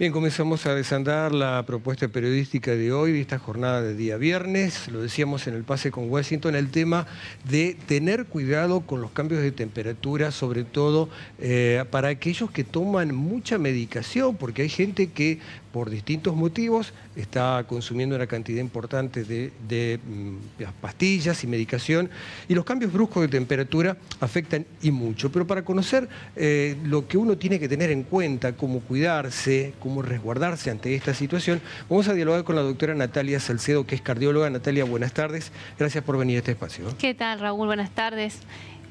Bien, comenzamos a desandar la propuesta periodística de hoy, de esta jornada de día viernes. Lo decíamos en el pase con Washington, el tema de tener cuidado con los cambios de temperatura, sobre todo eh, para aquellos que toman mucha medicación, porque hay gente que por distintos motivos, está consumiendo una cantidad importante de, mm, pastillas y medicación, y los cambios bruscos de temperatura afectan y mucho. Pero para conocer eh, lo que uno tiene que tener en cuenta, cómo cuidarse, cómo resguardarse ante esta situación, vamos a dialogar con la doctora Natalia Salcedo, que es cardióloga. Natalia, buenas tardes. Gracias por venir a este espacio. ¿Qué tal, Raúl? Buenas tardes.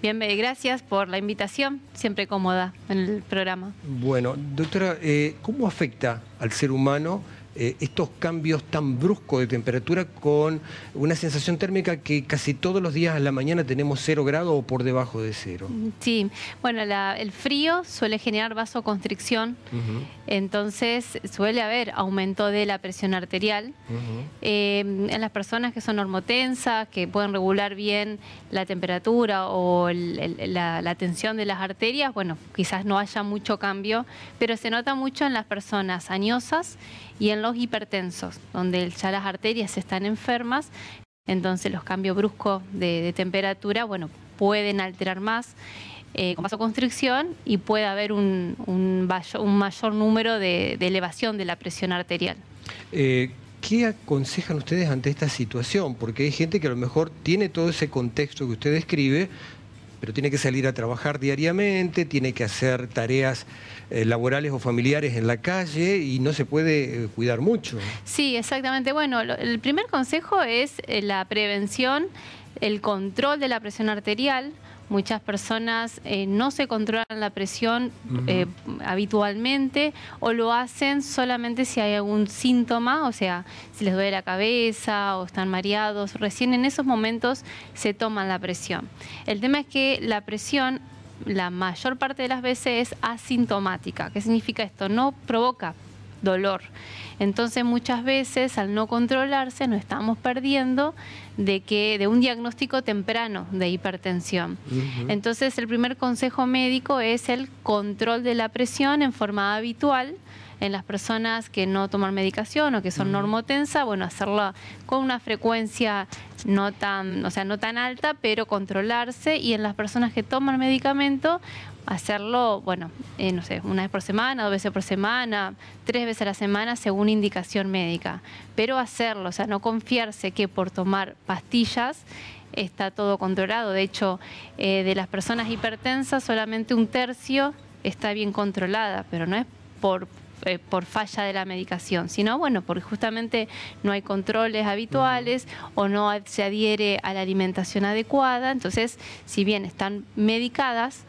Bien, eh, gracias por la invitación, siempre cómoda en el programa. Bueno, doctora, eh, ¿cómo afecta al ser humano? Eh, estos cambios tan bruscos de temperatura con una sensación térmica que casi todos los días a la mañana tenemos cero grado o por debajo de cero. Mm, sí, bueno, el frío suele generar vasoconstricción, entonces suele haber aumento de la presión arterial. Eh, en las personas que son normotensas, que pueden regular bien la temperatura o la tensión de las arterias, bueno, quizás no haya mucho cambio, pero se nota mucho en las personas añosas y en los hipertensos, donde ya las arterias están enfermas, entonces los cambios bruscos de, temperatura, bueno, pueden alterar más eh, con vasoconstricción y puede haber un, mayor, número de, elevación de la presión arterial. Eh, ¿Qué aconsejan ustedes ante esta situación? Porque hay gente que a lo mejor tiene todo ese contexto que usted describe, pero tiene que salir a trabajar diariamente, tiene que hacer tareas eh, laborales o familiares en la calle y no se puede eh, cuidar mucho. Sí, exactamente. Bueno, el primer consejo es eh, la prevención, el control de la presión arterial muchas personas eh, no se controlan la presión eh, habitualmente o lo hacen solamente si hay algún síntoma, o sea, si les duele la cabeza o están mareados, recién en esos momentos se toman la presión. El tema es que la presión la mayor parte de las veces es asintomática. ¿Qué significa esto? No provoca dolor. Entonces muchas veces al no controlarse nos estamos perdiendo de que de un diagnóstico temprano de hipertensión. Entonces el primer consejo médico es el control de la presión en forma habitual en las personas que no toman medicación o que son normotensa, bueno, hacerlo con una frecuencia no tan, o sea, no tan alta, pero controlarse y en las personas que toman medicamento, hacerlo, bueno, eh, no sé, una vez por semana, dos veces por semana, tres veces a la semana, según indicación médica. Pero hacerlo, o sea, no confiarse que por tomar pastillas está todo controlado. De hecho, eh, de las personas hipertensas, solamente un tercio está bien controlada, pero no es por eh, por falla de la medicación, sino bueno, porque justamente no hay controles habituales o no se adhiere a la alimentación adecuada. Entonces, si bien están medicadas,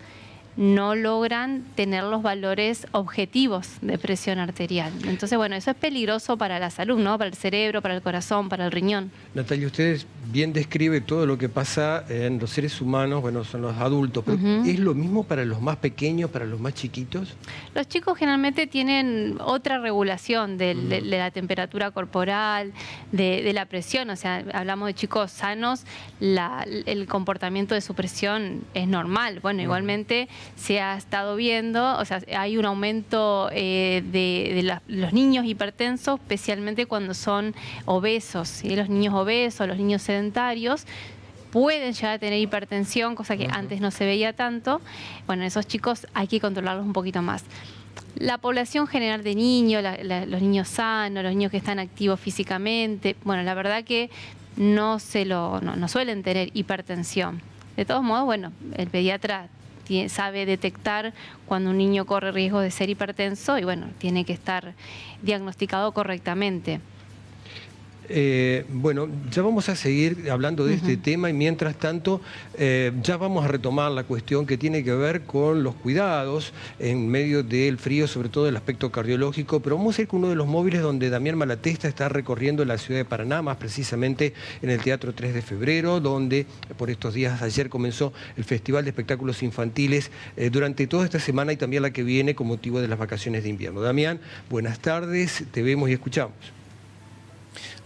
no logran tener los valores objetivos de presión arterial. Entonces, bueno, eso es peligroso para la salud, ¿no? Para el cerebro, para el corazón, para el riñón. Natalia, usted bien describe todo lo que pasa en los seres humanos, bueno, son los adultos, pero ¿es lo mismo para los más pequeños, para los más chiquitos? Los chicos generalmente tienen otra regulación de, la temperatura corporal, de, la presión, o sea, hablamos de chicos sanos, el comportamiento de su presión es normal. Bueno, igualmente se ha estado viendo, o sea, hay un aumento eh, de, los niños hipertensos, especialmente cuando son obesos, los niños obesos, los niños sedentarios pueden llegar a tener hipertensión, cosa que antes no se veía tanto. Bueno, esos chicos hay que controlarlos un poquito más. La población general de niños, los niños sanos, los niños que están activos físicamente, bueno, la verdad que no se lo no suelen tener hipertensión. De todos modos, bueno, el pediatra sabe detectar cuando un niño corre riesgo de ser hipertenso y bueno, tiene que estar diagnosticado correctamente. Eh, bueno, ya vamos a seguir hablando de este tema y mientras tanto eh, ya vamos a retomar la cuestión que tiene que ver con los cuidados en medio del frío, sobre todo el aspecto cardiológico, pero vamos a ir con uno de los móviles donde Damián Malatesta está recorriendo la ciudad de Paraná, más precisamente en el Teatro 3 de Febrero, donde por estos días ayer comenzó el Festival de Espectáculos Infantiles eh, durante toda esta semana y también la que viene con motivo de las vacaciones de invierno. Damián, buenas tardes, te vemos y escuchamos.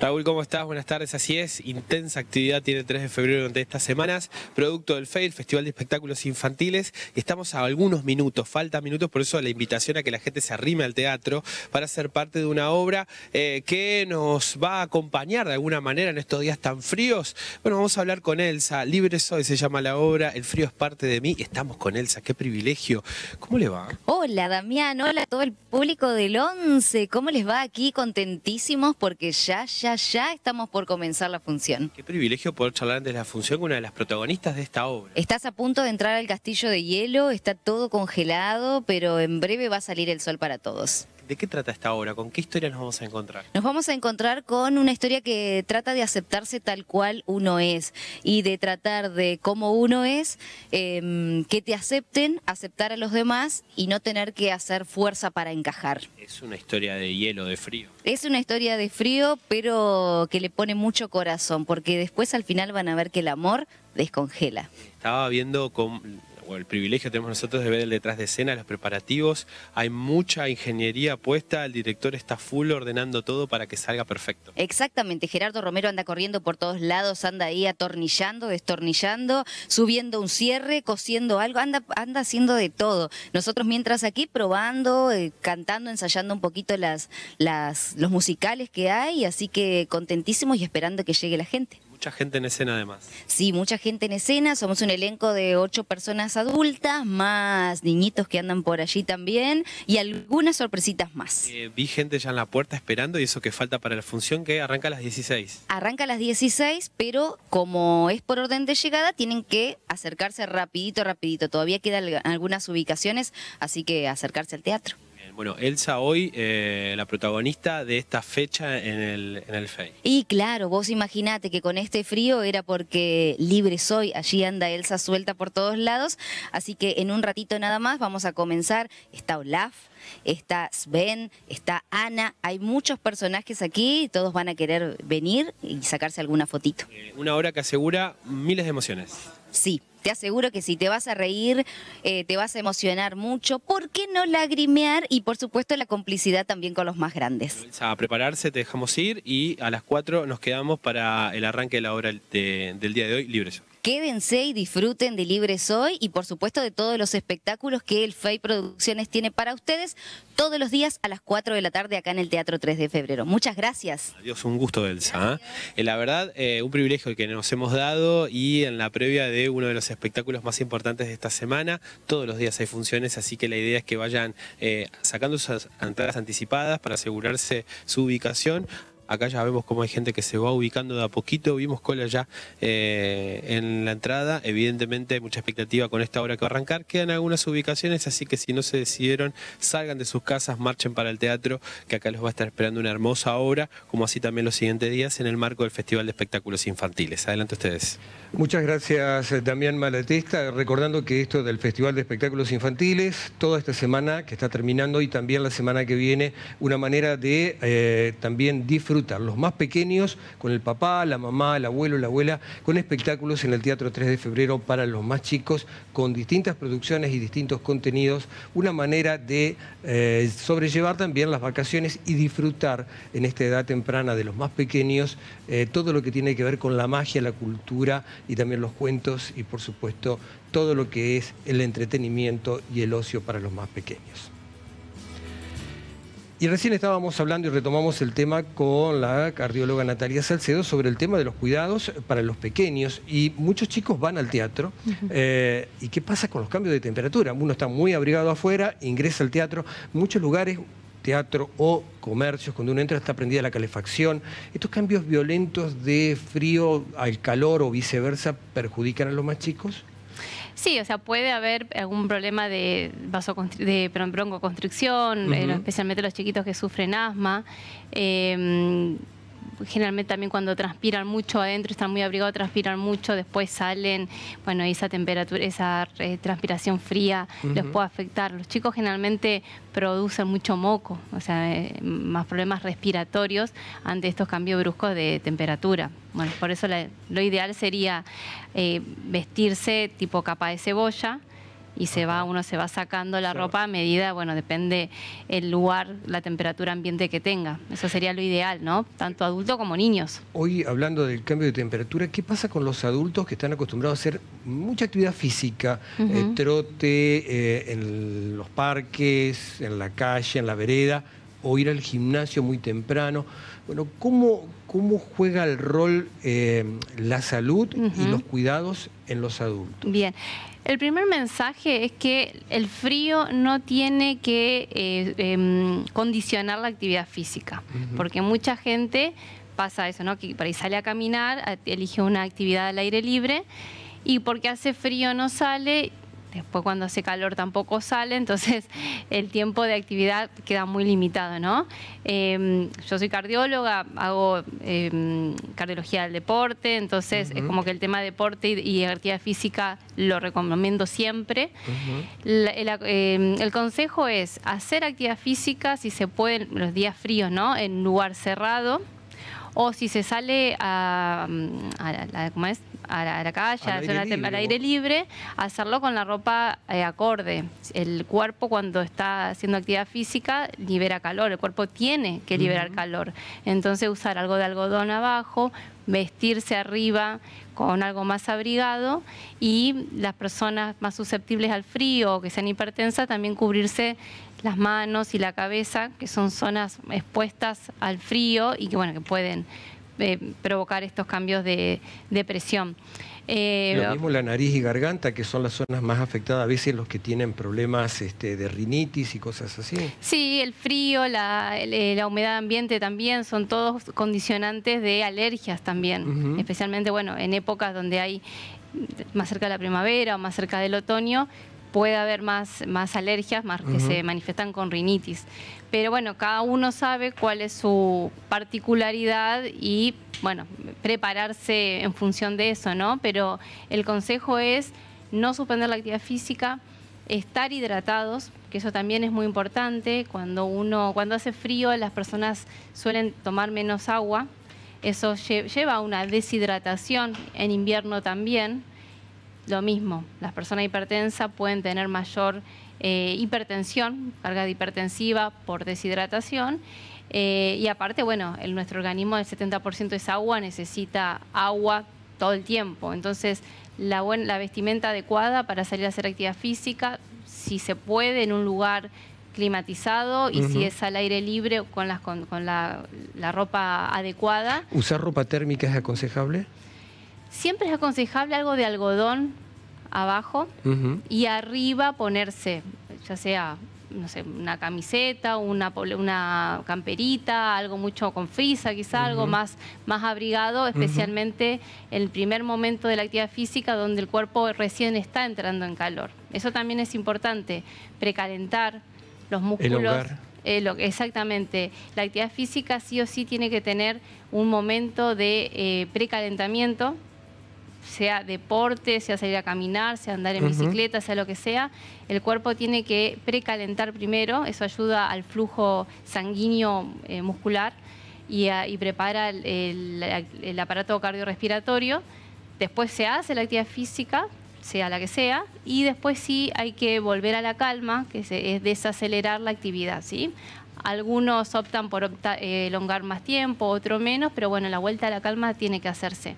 Raúl, ¿cómo estás? Buenas tardes, así es. Intensa actividad tiene 3 de febrero durante estas semanas, producto del fail Festival de Espectáculos Infantiles. Estamos a algunos minutos, falta minutos, por eso la invitación a que la gente se arrime al teatro para ser parte de una obra eh, que nos va a acompañar de alguna manera en estos días tan fríos. Bueno, vamos a hablar con Elsa. Libre Soy se llama la obra, El frío es parte de mí. Estamos con Elsa, qué privilegio. ¿Cómo le va? Hola, Damián, hola a todo el público del 11. ¿Cómo les va aquí? Contentísimos porque ya ya, ya, ya estamos por comenzar la función. Qué privilegio poder charlar de la función con una de las protagonistas de esta obra. Estás a punto de entrar al castillo de hielo, está todo congelado, pero en breve va a salir el sol para todos. ¿de qué trata esta obra? ¿Con qué historia nos vamos a encontrar? Nos vamos a encontrar con una historia que trata de aceptarse tal cual uno es y de tratar de cómo uno es, em, que te acepten, aceptar a los demás y no tener que hacer fuerza para encajar. Es una historia de hielo, de frío. Es una historia de frío, pero que le pone mucho corazón, porque después al final van a ver que el amor descongela. Estaba viendo con o el privilegio tenemos nosotros de ver el detrás de escena, los preparativos. Hay mucha ingeniería puesta, el director está full ordenando todo para que salga perfecto. Exactamente, Gerardo Romero anda corriendo por todos lados, anda ahí atornillando, destornillando, subiendo un cierre, cosiendo algo, anda, anda haciendo de todo. Nosotros mientras aquí probando, eh, cantando, ensayando un poquito las, las, los musicales que hay, así que contentísimos y esperando que llegue la gente mucha gente en escena además. Sí, mucha gente en escena. Somos un elenco de ocho personas adultas, más niñitos que andan por allí también y algunas sorpresitas más. Eh, vi gente ya en la puerta esperando y eso que falta para la función que arranca a las 16. Arranca a las 16, pero como es por orden de llegada, tienen que acercarse rapidito, rapidito. Todavía quedan algunas ubicaciones, así que acercarse al teatro. Bueno, Elsa hoy, eh, la protagonista de esta fecha en el, en el FEI. Y claro, vos imaginate que con este frío era porque libre soy, allí anda Elsa suelta por todos lados, así que en un ratito nada más vamos a comenzar, está Olaf, está Sven, está Ana, hay muchos personajes aquí, todos van a querer venir y sacarse alguna fotito. Eh, una hora que asegura miles de emociones. Sí. Te aseguro que si te vas a reír, eh, te vas a emocionar mucho. ¿Por qué no lagrimear? Y por supuesto la complicidad también con los más grandes. A prepararse, te dejamos ir y a las 4 nos quedamos para el arranque de la obra del día de hoy, Libres. Quédense y disfruten de Libres Hoy y por supuesto de todos los espectáculos que el FEI Producciones tiene para ustedes todos los días a las 4 de la tarde acá en el Teatro 3 de Febrero. Muchas gracias. Adiós, un gusto Elsa. ¿eh? Eh, la verdad, eh, un privilegio que nos hemos dado y en la previa de uno de los espectáculos más importantes de esta semana. Todos los días hay funciones, así que la idea es que vayan sacando sus entradas anticipadas para asegurarse su ubicación. Acá ya vemos cómo hay gente que se va ubicando de a poquito. Vimos cola ya eh, en la entrada. Evidentemente hay mucha expectativa con esta hora que va a arrancar. Quedan algunas ubicaciones, así que si no se decidieron, salgan de sus casas, marchen para el teatro, que acá los va a estar esperando una hermosa obra, como así también los siguientes días en el marco del Festival de Espectáculos Infantiles. Adelante ustedes. Muchas gracias, también eh, Malatesta. Recordando que esto del Festival de Espectáculos Infantiles, toda esta semana que está terminando y también la semana que viene, una manera de eh, también disfrutar los más pequeños con el papá, la mamá, el abuelo, la abuela, con espectáculos en el Teatro 3 de Febrero para los más chicos, con distintas producciones y distintos contenidos, una manera de eh, sobrellevar también las vacaciones y disfrutar en esta edad temprana de los más pequeños eh, todo lo que tiene que ver con la magia, la cultura y también los cuentos y por supuesto todo lo que es el entretenimiento y el ocio para los más pequeños. Y recién estábamos hablando y retomamos el tema con la cardióloga Natalia Salcedo sobre el tema de los cuidados para los pequeños. Y muchos chicos van al teatro. Eh, ¿Y qué pasa con los cambios de temperatura? Uno está muy abrigado afuera, ingresa al teatro. Muchos lugares, teatro o comercios, cuando uno entra está prendida la calefacción. Estos cambios violentos de frío al calor o viceversa perjudican a los más chicos. Sí, o sea, puede haber algún problema de, de broncoconstricción, eh, especialmente los chiquitos que sufren asma. Em, generalmente también cuando transpiran mucho adentro, están muy abrigados, transpiran mucho, después salen, bueno, esa temperatura, esa eh, transpiración fría les los puede afectar. Los chicos generalmente producen mucho moco, o sea, eh, más problemas respiratorios ante estos cambios bruscos de temperatura. Bueno, por eso lo ideal sería eh, vestirse tipo capa de cebolla, y se va, uno se va sacando la ropa a medida, bueno, depende el lugar, la temperatura ambiente que tenga. Eso sería lo ideal, ¿no? Tanto adultos como niños. Hoy, hablando del cambio de temperatura, ¿qué pasa con los adultos que están acostumbrados a hacer mucha actividad física? Eh, trote, eh, en los parques, en la calle, en la vereda, o ir al gimnasio muy temprano. Bueno, ¿cómo, cómo juega el rol eh, la salud y los cuidados en los adultos. Bien. El primer mensaje es que el frío no tiene que eh, em, condicionar la actividad física, porque mucha gente pasa eso, ¿no? Que para ahí sale a caminar, elige una actividad al aire libre y porque hace frío no sale Después cuando hace calor tampoco sale, entonces el tiempo de actividad queda muy limitado, ¿no? Em, yo soy cardióloga, hago em, cardiología del deporte, entonces es eh, como que el tema deporte y, actividad física lo recomiendo siempre. Em, el, consejo es hacer actividad física si se puede los días fríos, ¿no? En lugar cerrado o si se sale a, a, a ¿cómo es? a la, a la calle, al aire, libre, hacerlo con la ropa eh, acorde. El cuerpo cuando está haciendo actividad física libera calor, el cuerpo tiene que liberar calor. Entonces usar algo de algodón abajo, vestirse arriba con algo más abrigado y las personas más susceptibles al frío o que sean hipertensas también cubrirse las manos y la cabeza, que son zonas expuestas al frío y que bueno, que pueden provocar estos cambios de, presión. Eh, lo mismo la nariz y garganta, que son las zonas más afectadas, a veces los que tienen problemas este, de rinitis y cosas así. Sí, el frío, la, eh, humedad ambiente también, son todos condicionantes de alergias también, especialmente bueno en épocas donde hay más cerca de la primavera o más cerca del otoño, puede haber más, más alergias, más que se manifiestan con rinitis. Pero bueno, cada uno sabe cuál es su particularidad y bueno, prepararse en función de eso, ¿no? Pero el consejo es no suspender la actividad física, estar hidratados, que eso también es muy importante. Cuando uno, cuando hace frío, las personas suelen tomar menos agua. Eso lleva a una deshidratación en invierno también. Lo mismo, las personas hipertensas pueden tener mayor eh, hipertensión, carga de hipertensiva por deshidratación. Eh, y aparte, bueno, nuestro organismo del 70% es agua, necesita agua todo el tiempo. Entonces, la, la vestimenta adecuada para salir a hacer actividad física, si se puede, en un lugar climatizado y si es al aire libre con, las, con, con la, ropa adecuada. ¿Usar ropa térmica es aconsejable? Siempre es aconsejable algo de algodón abajo y arriba ponerse, ya sea no sé, una camiseta, una, una camperita, algo mucho con frisa, quizá algo más, más abrigado, especialmente en el primer momento de la actividad física donde el cuerpo recién está entrando en calor. Eso también es importante, precalentar los músculos. Eh, exactamente, la actividad física sí o sí tiene que tener un momento de eh, precalentamiento sea deporte, sea salir a caminar, sea andar en bicicleta, sea lo que sea, el cuerpo tiene que precalentar primero, eso ayuda al flujo sanguíneo eh, muscular y, prepara el, aparato cardiorrespiratorio. Después se hace la actividad física, sea la que sea, y después sí hay que volver a la calma, que es desacelerar la actividad, ¿sí? Algunos optan por eh, elongar más tiempo, otro menos, pero bueno, la vuelta a la calma tiene que hacerse.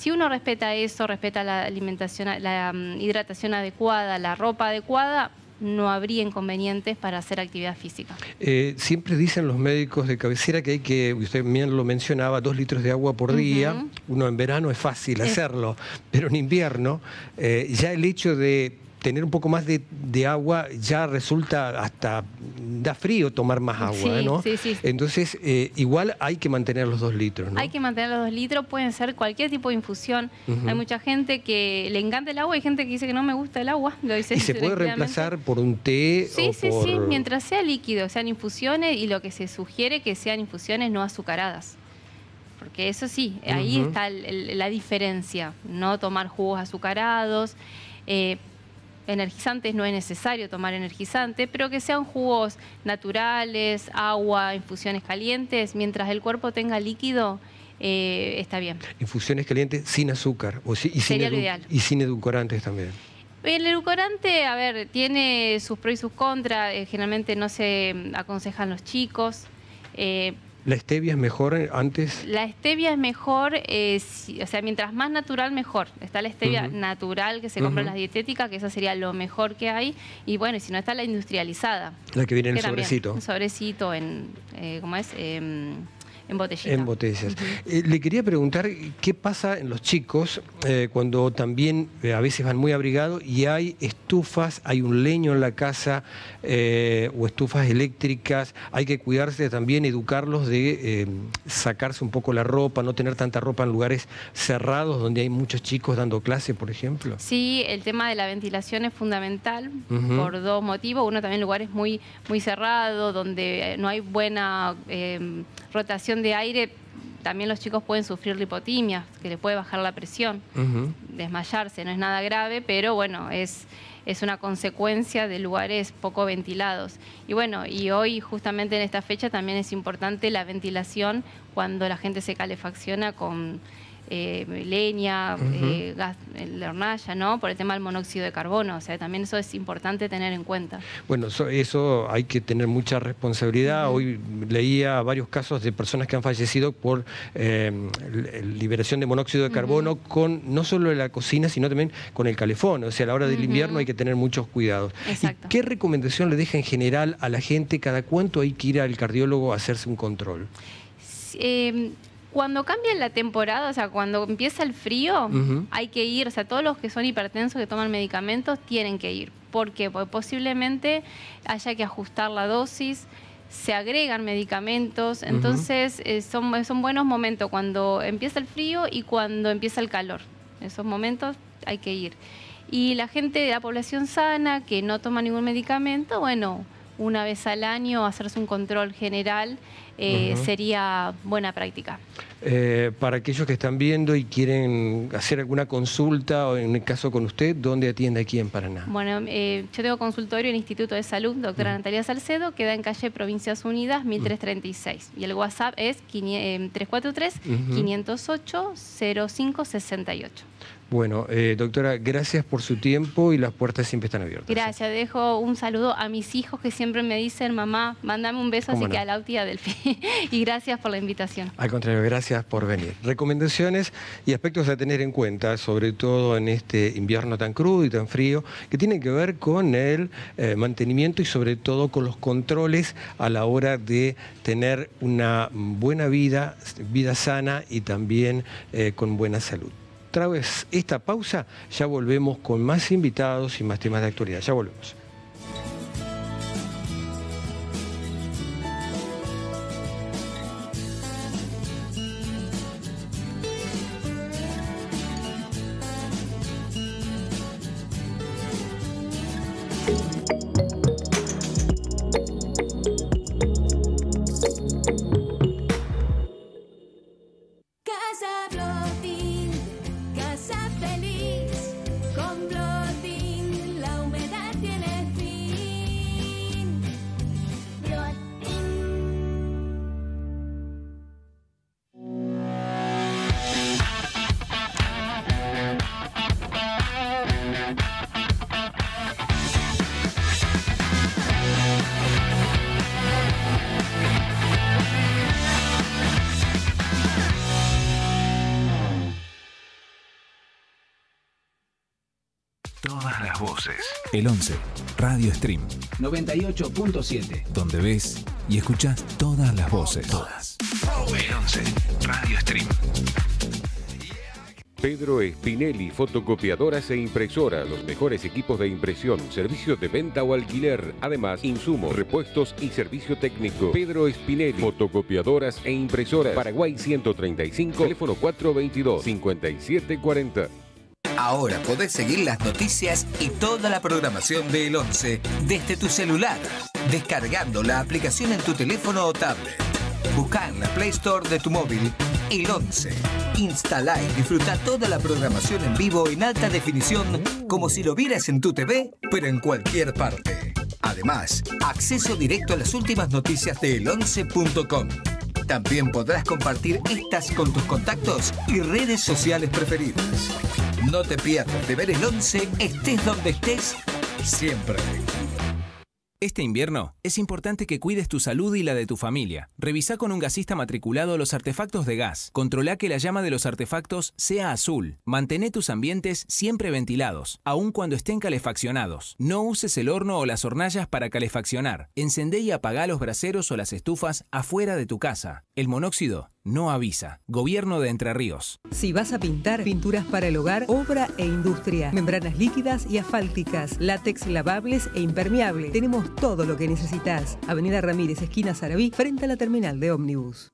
Si uno respeta eso, respeta la alimentación, la mm, hidratación adecuada, la ropa adecuada, no habría inconvenientes para hacer actividad física. Eh, siempre dicen los médicos de cabecera que hay que, usted bien lo mencionaba, dos litros de agua por día. Uno en verano es fácil hacerlo, pero en invierno eh, ya el hecho de tener un poco más de, agua ya resulta hasta da frío tomar más agua, ¿no? Sí, sí. Entonces, eh, igual hay que mantener los dos litros, ¿no? Hay que mantener los dos litros, pueden ser cualquier tipo de infusión. Hay mucha gente que le encanta el agua, hay gente que dice que no me gusta el agua, lo dice. ¿Y se puede reemplazar por un té? Sí, sí, sí, mientras sea líquido, sean infusiones y lo que se sugiere que sean infusiones no azucaradas porque eso sí, ahí está la diferencia, no tomar jugos azucarados. Eh, energizantes, no es necesario tomar energizantes, pero que sean jugos naturales, agua, infusiones calientes, mientras el cuerpo tenga líquido, eh, está bien. Infusiones calientes sin azúcar o y, sin edulcorantes también. El edulcorante, a ver, tiene sus pros y sus contras, eh, generalmente no se aconsejan los chicos, eh, ¿La stevia es mejor antes? La stevia es mejor, eh, o sea, mientras más natural, mejor. Está la stevia natural que se compra en las dietéticas, que esa sería lo mejor que hay. Y bueno, si no está la industrializada. La que viene en el sobrecito. En sobrecito, en, eh, ¿cómo es? Em, en En botellas. Eh, le quería preguntar qué pasa en los chicos eh, cuando también eh, a veces van muy abrigados y hay estufas, hay un leño en la casa o estufas eléctricas. Hay que cuidarse también, educarlos de sacarse un poco la ropa, no tener tanta ropa en lugares cerrados donde hay muchos chicos dando clase, por ejemplo. Sí, el tema de la ventilación es fundamental por dos motivos. Uno, también lugares muy, muy cerrados, donde no hay buena rotación de aire, también los chicos pueden sufrir lipotimia, que le puede bajar la presión, desmayarse, no es nada grave, pero bueno, es, es una consecuencia de lugares poco ventilados. Y bueno, y hoy justamente en esta fecha también es importante la ventilación cuando la gente se calefacciona con eh, leña, eh, gas, eh, la hornalla, ¿no? Por el tema del monóxido de carbono. O sea, también eso es importante tener en cuenta. Bueno, eso, hay que tener mucha responsabilidad. Hoy leía varios casos de personas que han fallecido por em, liberación de monóxido de carbono con no solo en la cocina, sino también con el calefón. O sea, a la hora del invierno hay que tener muchos cuidados. ¿Qué recomendación le deja en general a la gente? ¿Cada cuánto hay que ir al cardiólogo a hacerse un control? Eh, cuando cambia la temporada, o sea, cuando empieza el frío, hay que ir, o sea, todos los que son hipertensos, que toman medicamentos, tienen que ir. ¿Por qué? Porque posiblemente haya que ajustar la dosis, se agregan medicamentos, entonces eh, son, son buenos momentos cuando empieza el frío y cuando empieza el calor. En esos momentos hay que ir. Y la gente de la población sana que no toma ningún medicamento, bueno, una vez al año hacerse un control general eh, sería buena práctica. Eh, para aquellos que están viendo y quieren hacer alguna consulta, o en el caso con usted, ¿dónde atiende aquí en Paraná? Bueno, eh, yo tengo consultorio en Instituto de Salud, doctora Natalia Salcedo, queda en calle Provincias Unidas, 1336. Y el WhatsApp es 343-508-0568. Bueno, doctora, gracias por su tiempo y las puertas siempre están abiertas. Gracias, dejo un saludo a mis hijos que siempre me dicen, mamá, mándame un beso, así que a la Delfín. y gracias por la invitación. Al contrario, gracias por venir. Recomendaciones y aspectos a tener en cuenta, sobre todo en este invierno tan crudo y tan frío, que tienen que ver con el eh, mantenimiento y sobre todo con los controles a la hora de tener una buena vida, vida sana y también eh, con buena salud. Tras esta pausa, ya volvemos con más invitados y más temas de actualidad. Ya volvemos. El 11, Radio Stream. 98.7. Donde ves y escuchas todas las voces. Todas. El 11, Radio Stream. Pedro Espinelli fotocopiadoras e impresoras, los mejores equipos de impresión, servicios de venta o alquiler, además insumos, repuestos y servicio técnico. Pedro Espinelli fotocopiadoras e impresoras, Paraguay 135, teléfono 422 5740. Ahora podés seguir las noticias y toda la programación de El 11 desde tu celular, descargando la aplicación en tu teléfono o tablet. Busca en la Play Store de tu móvil El 11. Instala y disfruta toda la programación en vivo en alta definición como si lo vieras en tu TV, pero en cualquier parte. Además, acceso directo a las últimas noticias de elonce.com. También podrás compartir estas con tus contactos y redes sociales preferidas. No te pierdas de ver el 11, estés donde estés, siempre. Este invierno es importante que cuides tu salud y la de tu familia. Revisa con un gasista matriculado los artefactos de gas. Controla que la llama de los artefactos sea azul. Mantén tus ambientes siempre ventilados, aun cuando estén calefaccionados. No uses el horno o las hornallas para calefaccionar. Encendé y apagá los braseros o las estufas afuera de tu casa. El monóxido no avisa. Gobierno de Entre Ríos. Si vas a pintar pinturas para el hogar, obra e industria, membranas líquidas y asfálticas, látex lavables e impermeables. tenemos todo lo que necesitas. Avenida Ramírez, esquina Saraví, frente a la terminal de ómnibus.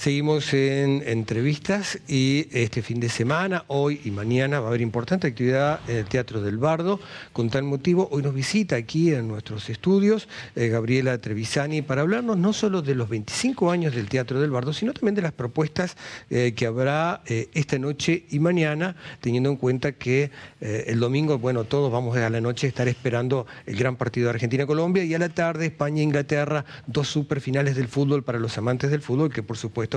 Seguimos en entrevistas y este fin de semana, hoy y mañana, va a haber importante actividad en el Teatro del Bardo. Con tal motivo, hoy nos visita aquí en nuestros estudios eh, Gabriela Trevisani para hablarnos no solo de los 25 años del Teatro del Bardo, sino también de las propuestas eh, que habrá eh, esta noche y mañana, teniendo en cuenta que el domingo, bueno, todos vamos a la noche a estar esperando el gran partido de Argentina-Colombia y a la tarde España-Inglaterra, dos superfinales del fútbol para los amantes del fútbol, que por supuesto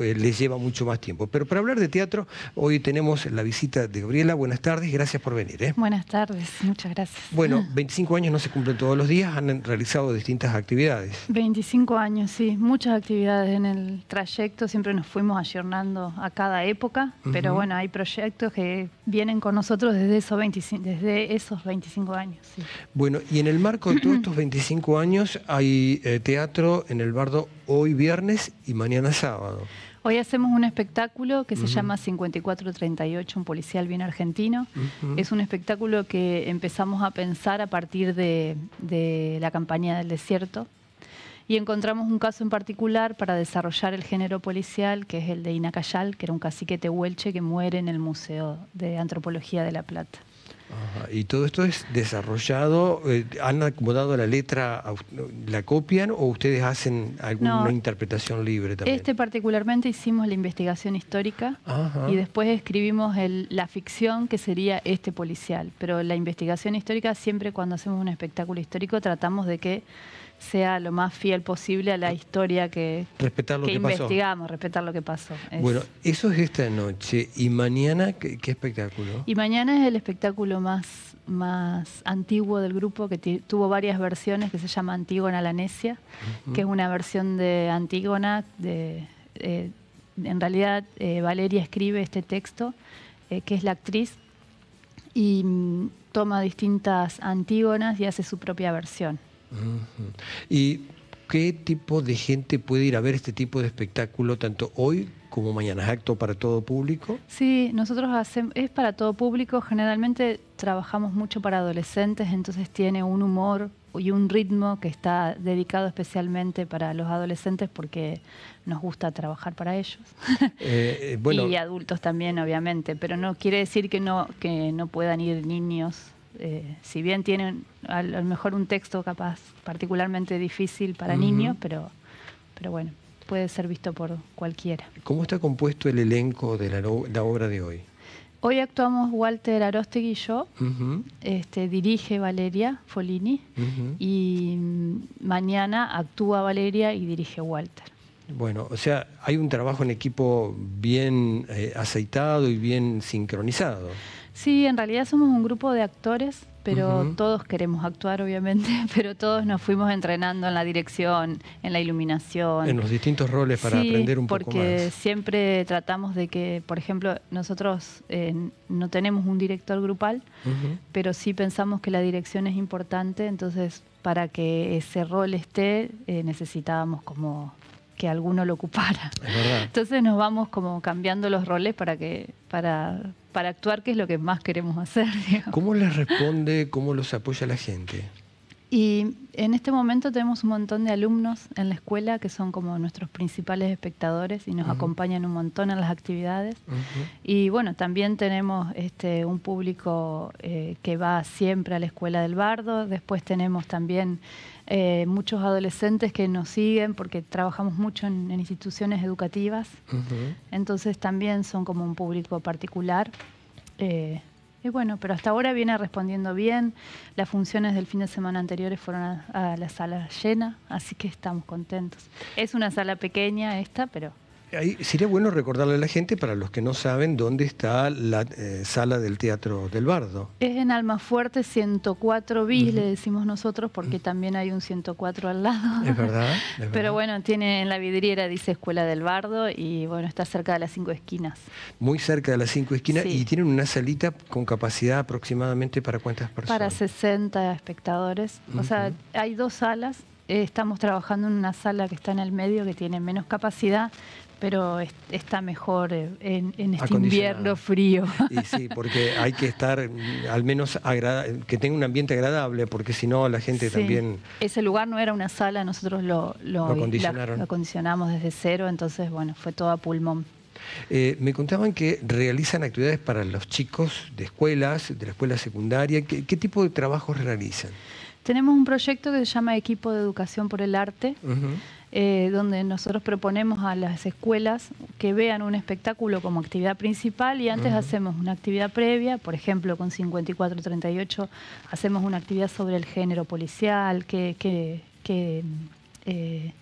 eh, les lleva mucho más tiempo. Pero para hablar de teatro, hoy tenemos la visita de Gabriela. Buenas tardes, gracias por venir. ¿eh? Buenas tardes, muchas gracias. Bueno, 25 años no se cumplen todos los días, han realizado distintas actividades. 25 años, sí, muchas actividades en el trayecto, siempre nos fuimos ayornando a cada época, pero bueno, hay proyectos que vienen con nosotros desde esos 25, años. Bueno, y en el marco de todos estos 25 años hay eh, teatro en el Bardo hoy viernes y mañana sábado. Hoy hacemos un espectáculo que se llama 5438, un policial bien argentino. Es un espectáculo que empezamos a pensar a partir de, la campaña del desierto y encontramos un caso en particular para desarrollar el género policial, que es el de Inacayal, que era un cacique tehuelche que muere en el Museo de Antropología de La Plata. Y todo esto es desarrollado, eh, ¿han acomodado la letra, la copian o ustedes hacen alguna interpretación libre también? Este particularmente hicimos la investigación histórica y después escribimos la ficción que sería este policial, pero la investigación histórica siempre cuando hacemos un espectáculo histórico tratamos de que sea lo más fiel posible a la historia que, investigamos, respetar lo que pasó. Bueno, eso es esta noche. ¿Y mañana qué, espectáculo? Y mañana es el espectáculo más, más antiguo del grupo, que tuvo varias versiones, que se llama Antígona la Necia, que es una versión de Antígona. De, eh, en realidad, eh, Valeria escribe este texto, eh, que es la actriz, y mm, toma distintas Antígonas y hace su propia versión. ¿Y qué tipo de gente puede ir a ver este tipo de espectáculo tanto hoy como mañana? ¿Es acto para todo público? Sí, nosotros es para todo público. Generalmente trabajamos mucho para adolescentes, entonces tiene un humor y un ritmo que está dedicado especialmente para los adolescentes porque nos gusta trabajar para ellos. Eh, eh, y adultos también, obviamente, pero no quiere decir que no, que no puedan ir niños eh, si bien tienen a lo mejor un texto capaz particularmente difícil para niños, pero, pero bueno, puede ser visto por cualquiera. ¿Cómo está compuesto el elenco de la, obra de hoy? Hoy actuamos Walter Arostegui y yo, este, dirige Valeria Folini y mm, mañana actúa Valeria y dirige Walter. Bueno, o sea, hay un trabajo en equipo bien eh, aceitado y bien sincronizado. Sí, en realidad somos un grupo de actores, pero todos queremos actuar, obviamente, pero todos nos fuimos entrenando en la dirección, en la iluminación. En los distintos roles para aprender un poco Porque siempre tratamos de que, por ejemplo, nosotros eh, no tenemos un director grupal, pero sí pensamos que la dirección es importante, entonces para que ese rol esté eh, necesitábamos como que alguno lo ocupara. Es verdad. Entonces nos vamos como cambiando los roles para que para para actuar, que es lo que más queremos hacer. ¿Cómo les responde, cómo los apoya la gente? Y en este momento tenemos un montón de alumnos en la escuela que son como nuestros principales espectadores y nos acompañan un montón en las actividades. Y bueno, también tenemos este, un público eh, que va siempre a la escuela del bardo. Después tenemos también eh, muchos adolescentes que nos siguen porque trabajamos mucho en, instituciones educativas, entonces también son como un público particular. Eh, y bueno, pero hasta ahora viene respondiendo bien. Las funciones del fin de semana anteriores fueron a la sala llena, así que estamos contentos. Es una sala pequeña esta, pero sería bueno recordarle a la gente, para los que no saben, dónde está la eh, sala del Teatro del Bardo. Es en Almafuerte 104 bis, le decimos nosotros, porque también hay un 104 al lado. Es verdad. Pero bueno, tiene en la vidriera, dice Escuela del Bardo, y bueno, está cerca de las cinco esquinas. Muy cerca de las cinco esquinas, y tienen una salita con capacidad aproximadamente para cuántas personas. Para 60 espectadores. O sea, hay dos salas eh, estamos trabajando en una sala que está en el medio, que tiene menos capacidad, pero está mejor en, este invierno frío. sí, porque hay que estar mm, al menos que tenga un ambiente agradable, porque si no la gente también... Ese lugar no era una sala, nosotros lo, lo, desde cero, entonces bueno, fue todo a pulmón. Eh, me contaban que realizan actividades para los chicos de escuelas, de la escuela secundaria. qué tipo de trabajos realizan? Tenemos un proyecto que se llama Equipo de Educación por el Arte, eh, donde nosotros proponemos a las escuelas que vean un espectáculo como actividad principal y antes hacemos una actividad previa, por ejemplo, con 5438 hacemos una actividad sobre el género policial, que... Eh,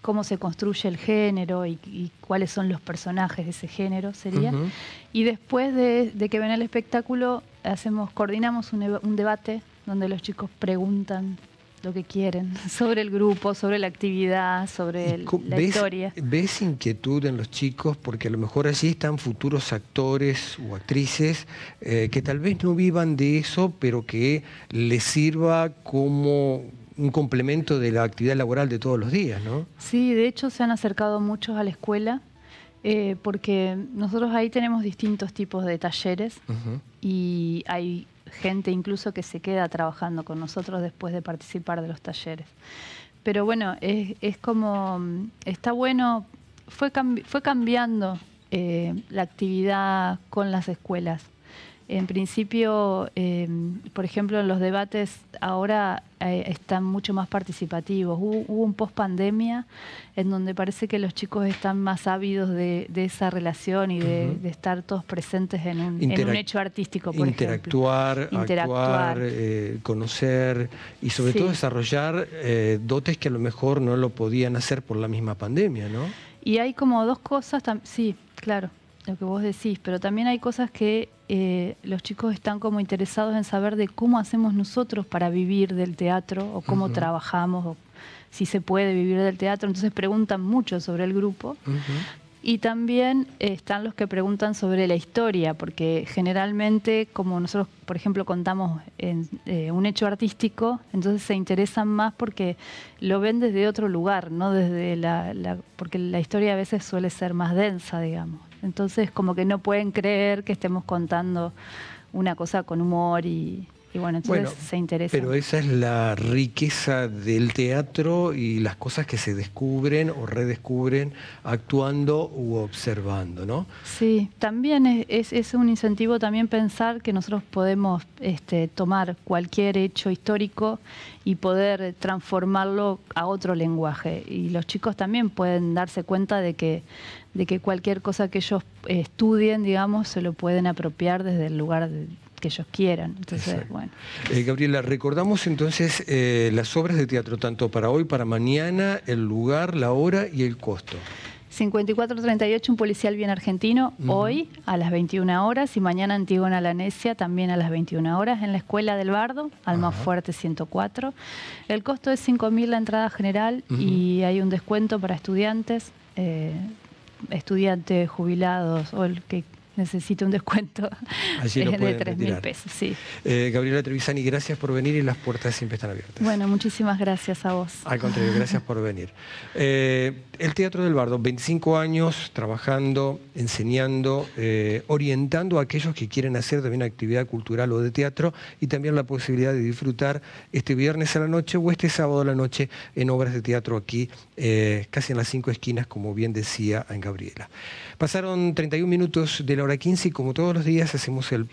cómo se construye el género y, cuáles son los personajes de ese género sería. Y después de, que ven el espectáculo, hacemos, coordinamos un debate donde los chicos preguntan lo que quieren sobre el grupo, sobre la actividad, sobre el, la historia. ¿Ves inquietud en los chicos? Porque a lo mejor allí están futuros actores o actrices eh, que tal vez no vivan de eso, pero que les sirva como un complemento de la actividad laboral de todos los días, ¿no? Sí, de hecho se han acercado muchos a la escuela eh, porque nosotros ahí tenemos distintos tipos de talleres y hay gente incluso que se queda trabajando con nosotros después de participar de los talleres. Pero bueno, es, como, mm, está bueno, fue, fue cambiando eh, la actividad con las escuelas. En principio, em, por ejemplo, en los debates ahora eh, están mucho más participativos. Hubo, un post pandemia en donde parece que los chicos están más ávidos de, esa relación y de, estar todos presentes en un, hecho artístico, por interactuar, ejemplo. Interactuar, actuar, eh, conocer y sobre todo desarrollar eh, dotes que a lo mejor no lo podían hacer por la misma pandemia, ¿no? Y hay como dos cosas, sí, claro, lo que vos decís, pero también hay cosas que eh, los chicos están como interesados en saber de cómo hacemos nosotros para vivir del teatro o cómo trabajamos o si se puede vivir del teatro. Entonces preguntan mucho sobre el grupo. Y también eh, están los que preguntan sobre la historia, porque generalmente, como nosotros, por ejemplo, contamos en, eh, un hecho artístico, entonces se interesan más porque lo ven desde otro lugar, no desde la, porque la historia a veces suele ser más densa, digamos. Entonces como que no pueden creer que estemos contando una cosa con humor y, y bueno, entonces se interesa. Pero esa es la riqueza del teatro y las cosas que se descubren o redescubren actuando u observando, ¿no? Sí, también es, un incentivo también pensar que nosotros podemos este, tomar cualquier hecho histórico y poder transformarlo a otro lenguaje. Y los chicos también pueden darse cuenta de que, de que cualquier cosa que ellos estudien, digamos, se lo pueden apropiar desde el lugar de, que ellos quieran. Entonces, bueno. Eh, Gabriela, recordamos entonces eh, las obras de teatro, tanto para hoy, para mañana, el lugar, la hora y el costo. 5438, un policial bien argentino, hoy a las 21 horas y mañana Antígona Lanesia también a las 21 horas en la Escuela del Bardo, Al más Fuerte 104. El costo es 5.000 la entrada general y hay un descuento para estudiantes, eh, estudiantes jubilados o el que Necesito un descuento de 3.000 pesos. Sí. Eh, Gabriela Trevisani, gracias por venir y las puertas siempre están abiertas. Bueno, muchísimas gracias a vos. Al contrario, gracias por venir. Eh, el Teatro del Bardo, 25 años trabajando, enseñando, eh, orientando a aquellos que quieren hacer también actividad cultural o de teatro y también la posibilidad de disfrutar este viernes a la noche o este sábado a la noche en obras de teatro aquí eh, casi en las cinco esquinas, como bien decía Gabriela. Pasaron 31 minutos de la hora 15 y como todos los días hacemos el